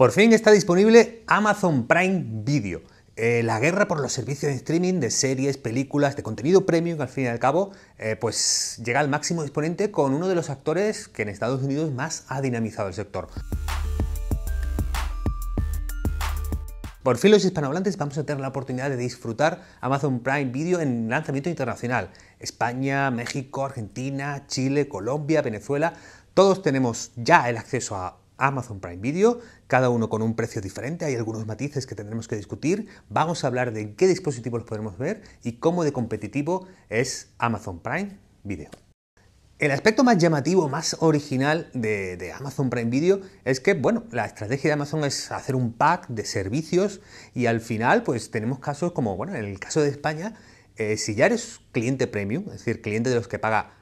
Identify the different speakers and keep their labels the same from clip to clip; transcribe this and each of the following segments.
Speaker 1: Por fin está disponible Amazon Prime Video. Eh, la guerra por los servicios de streaming de series, películas, de contenido premium, que al fin y al cabo, eh, pues llega al máximo exponente con uno de los actores que en Estados Unidos más ha dinamizado el sector. Por fin los hispanohablantes vamos a tener la oportunidad de disfrutar Amazon Prime Video en lanzamiento internacional. España, México, Argentina, Chile, Colombia, Venezuela, todos tenemos ya el acceso a Amazon Prime Video, cada uno con un precio diferente, hay algunos matices que tendremos que discutir, vamos a hablar de qué dispositivos los podemos ver y cómo de competitivo es Amazon Prime Video. El aspecto más llamativo, más original de, Amazon Prime Video es que, bueno, la estrategia de Amazon es hacer un pack de servicios y al final, pues tenemos casos como, bueno, en el caso de España, eh, si ya eres cliente premium, es decir, cliente de los que paga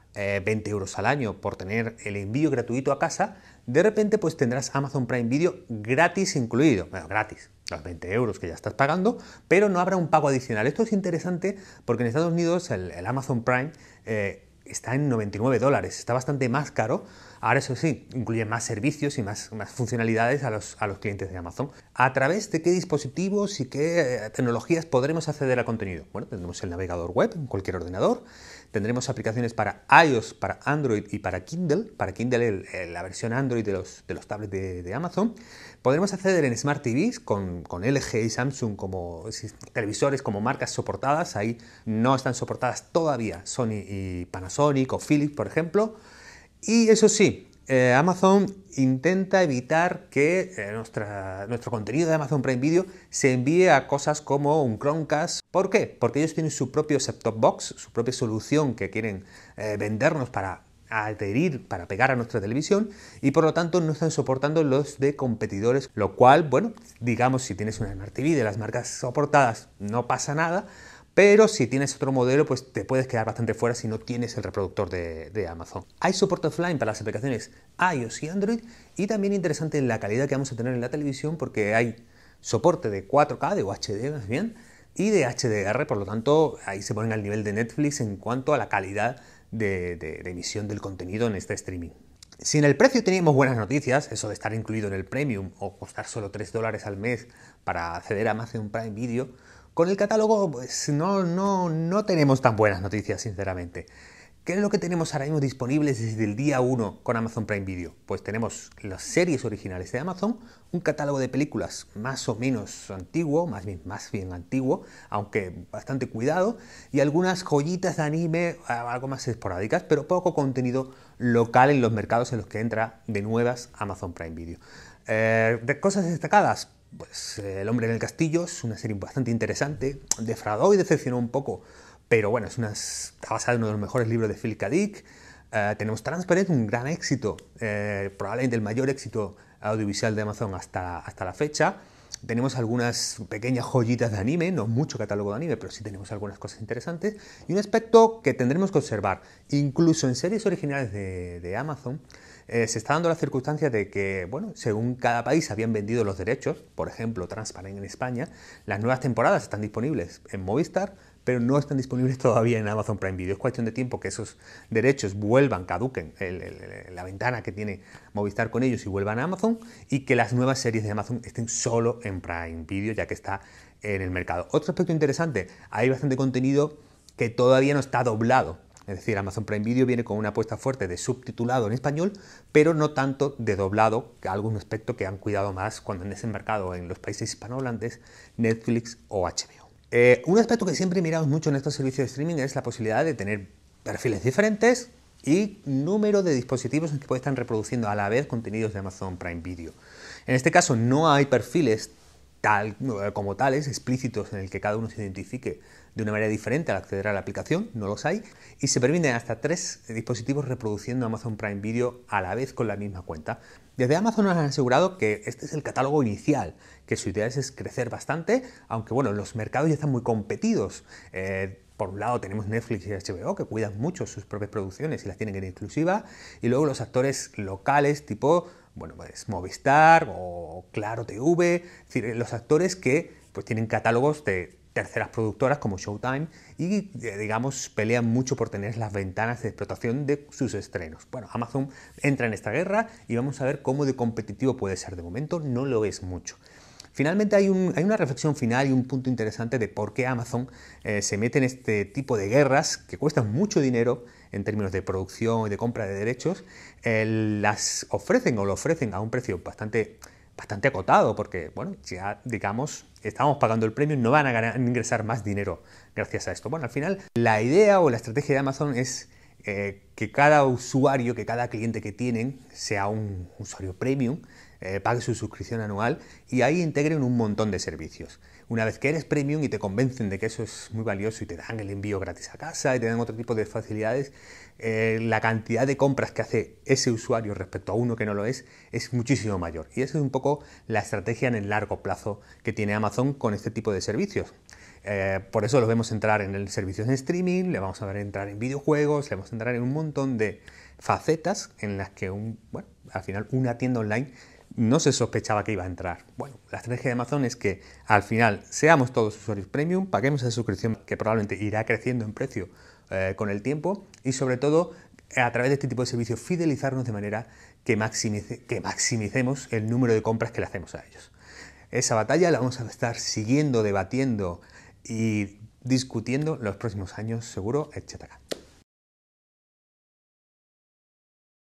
Speaker 1: 20 eh, euros al año por tener el envío gratuito a casa, de repente pues tendrás Amazon Prime Video gratis incluido. Bueno, gratis, los 20 euros que ya estás pagando, pero no habrá un pago adicional. Esto es interesante porque en Estados Unidos el, Amazon Prime eh, está en 99 dólares, está bastante más caro Ahora eso sí, incluye más servicios y más, funcionalidades a los, clientes de Amazon. ¿A través de qué dispositivos y qué eh, tecnologías podremos acceder al contenido? Bueno, tendremos el navegador web en cualquier ordenador, tendremos aplicaciones para iOS, para Android y para Kindle, para Kindle la versión Android de los, tablets de, Amazon. Podremos acceder en Smart TVs con, con LG y Samsung como televisores, como marcas soportadas, ahí no están soportadas todavía Sony y Panasonic o Philips, por ejemplo. Y eso sí, eh, Amazon intenta evitar que eh, nuestro contenido de Amazon Prime Video se envíe a cosas como un Chromecast. ¿Por qué? Porque ellos tienen su propio set-top box, su propia solución que quieren eh, vendernos para adherir, para pegar a nuestra televisión y por lo tanto no están soportando los de competidores, lo cual, bueno, digamos si tienes una Smart TV de las marcas soportadas no pasa nada, pero si tienes otro modelo, pues te puedes quedar bastante fuera si no tienes el reproductor de, Amazon. Hay soporte offline para las aplicaciones iOS y Android y también interesante la calidad que vamos a tener en la televisión porque hay soporte de 4K, de UHD más bien, y de HDR, por lo tanto ahí se ponen al nivel de Netflix en cuanto a la calidad de, emisión del contenido en este streaming. Si en el precio teníamos buenas noticias, eso de estar incluido en el premium o costar solo 3 dólares al mes para acceder a Amazon Prime Video, con el catálogo, pues no, no, no tenemos tan buenas noticias, sinceramente. ¿Qué es lo que tenemos ahora mismo disponibles desde el día 1 con Amazon Prime Video? Pues tenemos las series originales de Amazon, un catálogo de películas más o menos antiguo, más bien, más bien antiguo, aunque bastante cuidado, y algunas joyitas de anime eh, algo más esporádicas, pero poco contenido local en los mercados en los que entra de nuevas Amazon Prime Video. Eh, de cosas destacadas, pues, eh, El hombre en el castillo es una serie bastante interesante. Defraudó y decepcionó un poco, pero bueno, es una, está basada en uno de los mejores libros de Philip K. Dick. Eh, tenemos Transparent, un gran éxito, eh, probablemente el mayor éxito audiovisual de Amazon hasta, hasta la fecha. Tenemos algunas pequeñas joyitas de anime, no mucho catálogo de anime, pero sí tenemos algunas cosas interesantes. Y un aspecto que tendremos que observar, incluso en series originales de, de Amazon, eh, se está dando la circunstancia de que, bueno, según cada país habían vendido los derechos, por ejemplo, Transparent en España, las nuevas temporadas están disponibles en Movistar, pero no están disponibles todavía en Amazon Prime Video. Es cuestión de tiempo que esos derechos vuelvan, caduquen la ventana que tiene Movistar con ellos y vuelvan a Amazon y que las nuevas series de Amazon estén solo en Prime Video, ya que está en el mercado. Otro aspecto interesante, hay bastante contenido que todavía no está doblado es decir, Amazon Prime Video viene con una apuesta fuerte de subtitulado en español, pero no tanto de doblado, que algún aspecto que han cuidado más cuando han desembarcado en los países hispanohablantes Netflix o HBO. Eh, un aspecto que siempre miramos mucho en estos servicios de streaming es la posibilidad de tener perfiles diferentes y número de dispositivos en que puedan estar reproduciendo a la vez contenidos de Amazon Prime Video. En este caso no hay perfiles tal, eh, como tales, explícitos en el que cada uno se identifique de una manera diferente al acceder a la aplicación, no los hay, y se permiten hasta tres dispositivos reproduciendo Amazon Prime Video a la vez con la misma cuenta. Desde Amazon nos han asegurado que este es el catálogo inicial, que su idea es crecer bastante, aunque bueno, los mercados ya están muy competidos. Eh, por un lado tenemos Netflix y HBO que cuidan mucho sus propias producciones y las tienen en exclusiva, y luego los actores locales tipo bueno, pues Movistar o Claro TV, eh, los actores que pues, tienen catálogos de terceras productoras como Showtime y eh, digamos pelean mucho por tener las ventanas de explotación de sus estrenos. Bueno, Amazon entra en esta guerra y vamos a ver cómo de competitivo puede ser de momento, no lo es mucho. Finalmente hay, una reflexión final y un punto interesante de por qué Amazon eh, se mete en este tipo de guerras que cuestan mucho dinero en términos de producción y de compra de derechos, las ofrecen o lo ofrecen a un precio bastante bastante acotado, porque, bueno, ya, digamos, estamos pagando el premio, no van a ingresar más dinero gracias a esto. Bueno, al final, la idea o la estrategia de Amazon es eh, que cada usuario, que cada cliente que tienen sea un usuario premium, eh, pague su suscripción anual y ahí integren un montón de servicios. Una vez que eres premium y te convencen de que eso es muy valioso y te dan el envío gratis a casa y te dan otro tipo de facilidades, eh, la cantidad de compras que hace ese usuario respecto a uno que no lo es es muchísimo mayor. Y esa es un poco la estrategia en el largo plazo que tiene Amazon con este tipo de servicios. Eh, por eso los vemos entrar en el servicio de streaming, le vamos a ver entrar en videojuegos, le vamos a entrar en un montón de facetas en las que al final una tienda online no se sospechaba que iba a entrar. Bueno, la estrategia de Amazon es que al final seamos todos usuarios premium, paguemos esa suscripción que probablemente irá creciendo en precio eh, con el tiempo y sobre todo a través de este tipo de servicios fidelizarnos de manera que maximicemos el número de compras que le hacemos a ellos. Esa batalla la vamos a estar siguiendo, debatiendo y discutiendo los próximos años, seguro, etcétera.